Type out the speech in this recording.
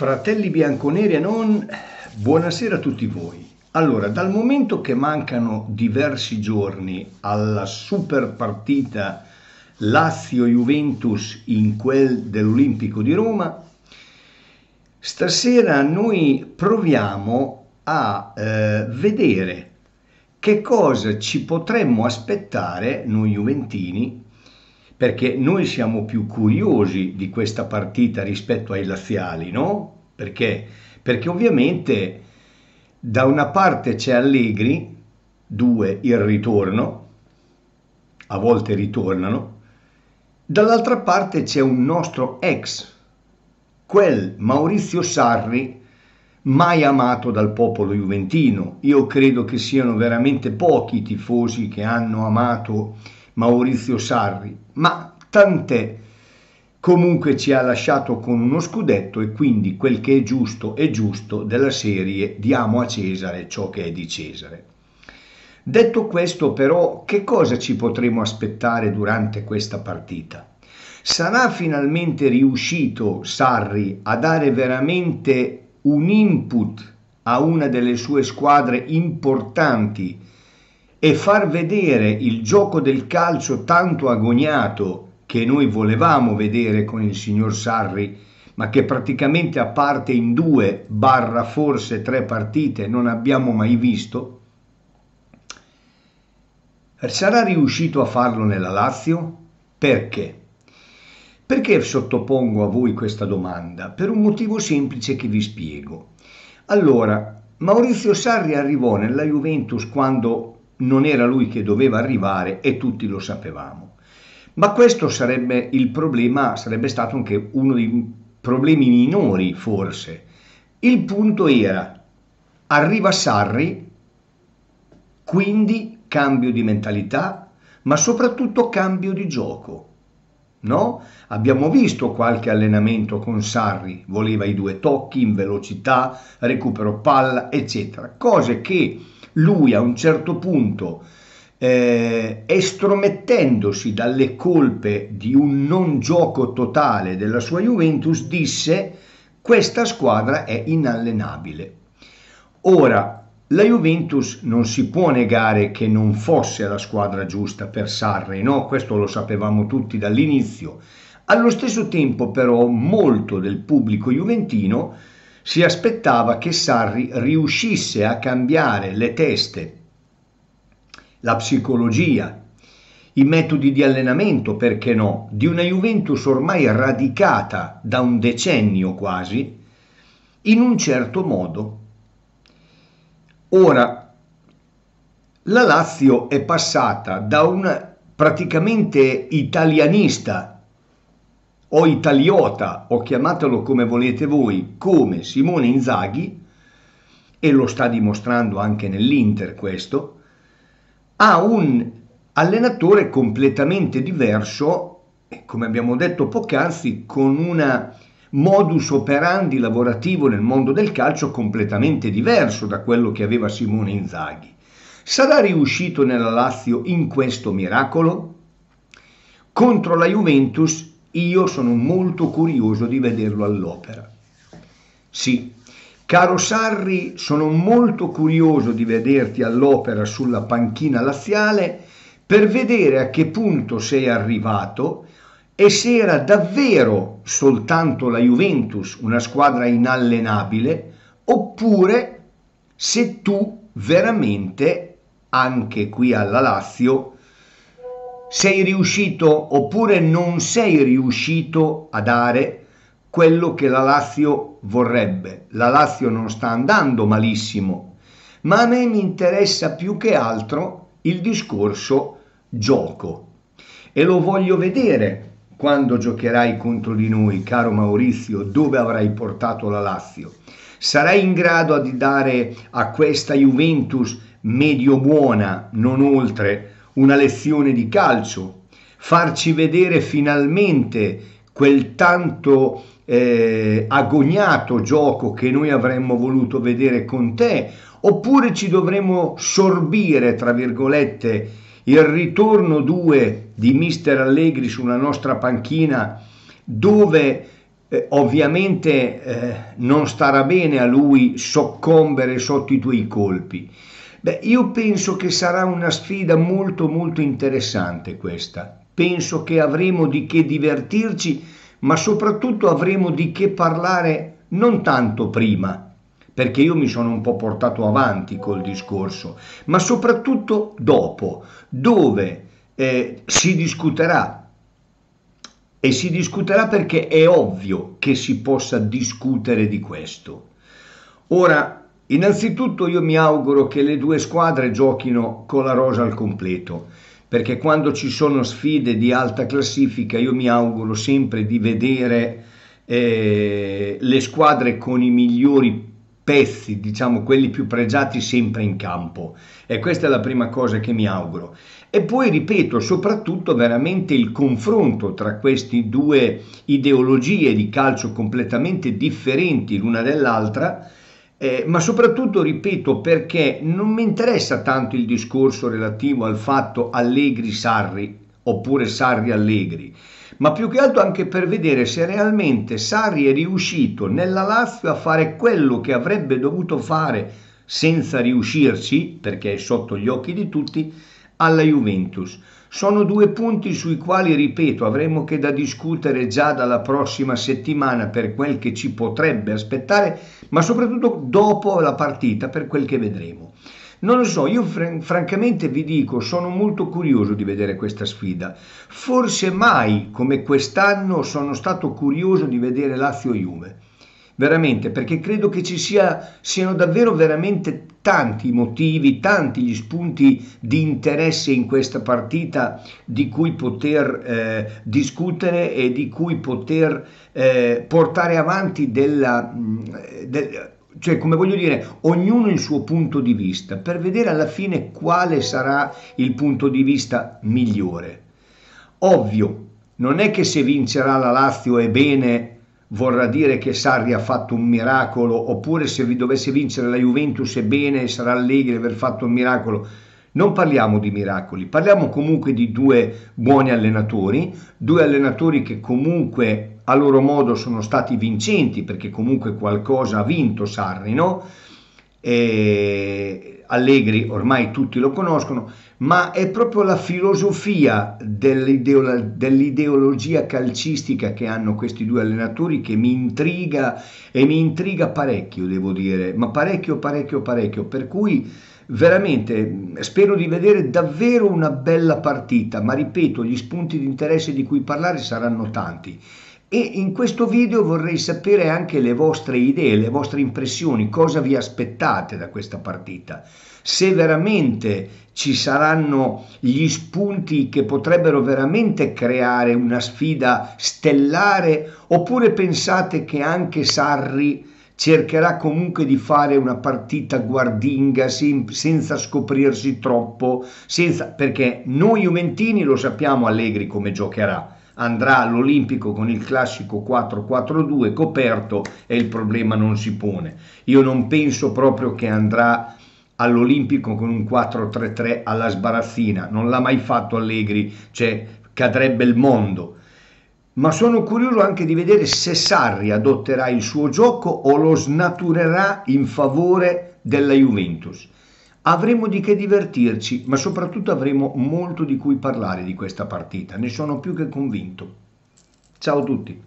Fratelli bianconeri e non, buonasera a tutti voi. Allora, dal momento che mancano diversi giorni alla super partita Lazio-Juventus in quel dell'Olimpico di Roma, stasera noi proviamo a eh, vedere che cosa ci potremmo aspettare noi Juventini perché noi siamo più curiosi di questa partita rispetto ai laziali, no? Perché? Perché ovviamente da una parte c'è Allegri, due il ritorno, a volte ritornano, dall'altra parte c'è un nostro ex, quel Maurizio Sarri mai amato dal popolo juventino. Io credo che siano veramente pochi i tifosi che hanno amato Maurizio Sarri, ma tant'è comunque ci ha lasciato con uno scudetto e quindi quel che è giusto è giusto della serie diamo a Cesare ciò che è di Cesare. Detto questo però che cosa ci potremo aspettare durante questa partita? Sarà finalmente riuscito Sarri a dare veramente un input a una delle sue squadre importanti e far vedere il gioco del calcio tanto agoniato che noi volevamo vedere con il signor Sarri, ma che praticamente a parte in due, barra forse tre partite, non abbiamo mai visto, sarà riuscito a farlo nella Lazio? Perché? Perché sottopongo a voi questa domanda? Per un motivo semplice che vi spiego. Allora, Maurizio Sarri arrivò nella Juventus quando non era lui che doveva arrivare e tutti lo sapevamo. Ma questo sarebbe il problema, sarebbe stato anche uno dei problemi minori forse. Il punto era, arriva Sarri, quindi cambio di mentalità, ma soprattutto cambio di gioco. No? Abbiamo visto qualche allenamento con Sarri, voleva i due tocchi in velocità, recupero palla, eccetera, cose che lui a un certo punto, eh, estromettendosi dalle colpe di un non gioco totale della sua Juventus, disse questa squadra è inallenabile. Ora, la Juventus non si può negare che non fosse la squadra giusta per Sarri, no? Questo lo sapevamo tutti dall'inizio. Allo stesso tempo però molto del pubblico juventino si aspettava che Sarri riuscisse a cambiare le teste, la psicologia, i metodi di allenamento, perché no, di una Juventus ormai radicata da un decennio quasi, in un certo modo. Ora, la Lazio è passata da un praticamente italianista o Italiota o chiamatelo come volete voi, come Simone Inzaghi, e lo sta dimostrando anche nell'Inter questo, ha un allenatore completamente diverso, come abbiamo detto poc'anzi, con un modus operandi lavorativo nel mondo del calcio completamente diverso da quello che aveva Simone Inzaghi. Sarà riuscito nella Lazio in questo miracolo? Contro la Juventus io sono molto curioso di vederlo all'opera. Sì, caro Sarri, sono molto curioso di vederti all'opera sulla panchina laziale per vedere a che punto sei arrivato e se era davvero soltanto la Juventus una squadra inallenabile oppure se tu veramente anche qui alla Lazio sei riuscito oppure non sei riuscito a dare quello che la Lazio vorrebbe. La Lazio non sta andando malissimo, ma a me mi interessa più che altro il discorso gioco e lo voglio vedere quando giocherai contro di noi, caro Maurizio, dove avrai portato la Lazio. Sarai in grado di dare a questa Juventus medio buona, non oltre, una lezione di calcio, farci vedere finalmente quel tanto eh, agognato gioco che noi avremmo voluto vedere con te, oppure ci dovremmo sorbire, tra virgolette, il ritorno 2 di Mister Allegri sulla nostra panchina dove eh, ovviamente eh, non starà bene a lui soccombere sotto i tuoi colpi. Beh, io penso che sarà una sfida molto molto interessante questa. Penso che avremo di che divertirci, ma soprattutto avremo di che parlare non tanto prima, perché io mi sono un po' portato avanti col discorso, ma soprattutto dopo, dove eh, si discuterà. E si discuterà perché è ovvio che si possa discutere di questo. Ora, Innanzitutto io mi auguro che le due squadre giochino con la rosa al completo, perché quando ci sono sfide di alta classifica io mi auguro sempre di vedere eh, le squadre con i migliori pezzi, diciamo quelli più pregiati sempre in campo. E questa è la prima cosa che mi auguro. E poi ripeto, soprattutto veramente il confronto tra queste due ideologie di calcio completamente differenti l'una dell'altra, eh, ma soprattutto ripeto perché non mi interessa tanto il discorso relativo al fatto Allegri-Sarri oppure Sarri-Allegri, ma più che altro anche per vedere se realmente Sarri è riuscito nella Lazio a fare quello che avrebbe dovuto fare senza riuscirci, perché è sotto gli occhi di tutti, alla Juventus. Sono due punti sui quali, ripeto, avremo che da discutere già dalla prossima settimana per quel che ci potrebbe aspettare, ma soprattutto dopo la partita per quel che vedremo. Non lo so, io fran- francamente vi dico, sono molto curioso di vedere questa sfida. Forse mai come quest'anno sono stato curioso di vedere Lazio Juve. Veramente, perché credo che ci sia, siano davvero veramente tanti motivi, tanti gli spunti di interesse in questa partita di cui poter eh, discutere e di cui poter eh, portare avanti della... Mm, del, cioè, come voglio dire, ognuno il suo punto di vista, per vedere alla fine quale sarà il punto di vista migliore. Ovvio, non è che se vincerà la Lazio è bene vorrà dire che Sarri ha fatto un miracolo, oppure se vi dovesse vincere la Juventus è bene, sarà Allegri aver fatto un miracolo. Non parliamo di miracoli, parliamo comunque di due buoni allenatori, due allenatori che comunque a loro modo sono stati vincenti perché comunque qualcosa ha vinto Sarri, no? e Allegri ormai tutti lo conoscono, ma è proprio la filosofia dell'ideolo- dell'ideologia calcistica che hanno questi due allenatori che mi intriga e mi intriga parecchio, devo dire, ma parecchio, parecchio, parecchio, per cui veramente spero di vedere davvero una bella partita, ma ripeto, gli spunti di interesse di cui parlare saranno tanti e in questo video vorrei sapere anche le vostre idee, le vostre impressioni, cosa vi aspettate da questa partita, se veramente ci saranno gli spunti che potrebbero veramente creare una sfida stellare oppure pensate che anche Sarri cercherà comunque di fare una partita guardinga sem- senza scoprirsi troppo, senza- perché noi Juventini lo sappiamo Allegri come giocherà andrà all'Olimpico con il classico 4-4-2 coperto e il problema non si pone. Io non penso proprio che andrà all'Olimpico con un 4-3-3 alla sbarazzina, non l'ha mai fatto Allegri, cioè cadrebbe il mondo. Ma sono curioso anche di vedere se Sarri adotterà il suo gioco o lo snaturerà in favore della Juventus. Avremo di che divertirci, ma soprattutto avremo molto di cui parlare di questa partita, ne sono più che convinto. Ciao a tutti!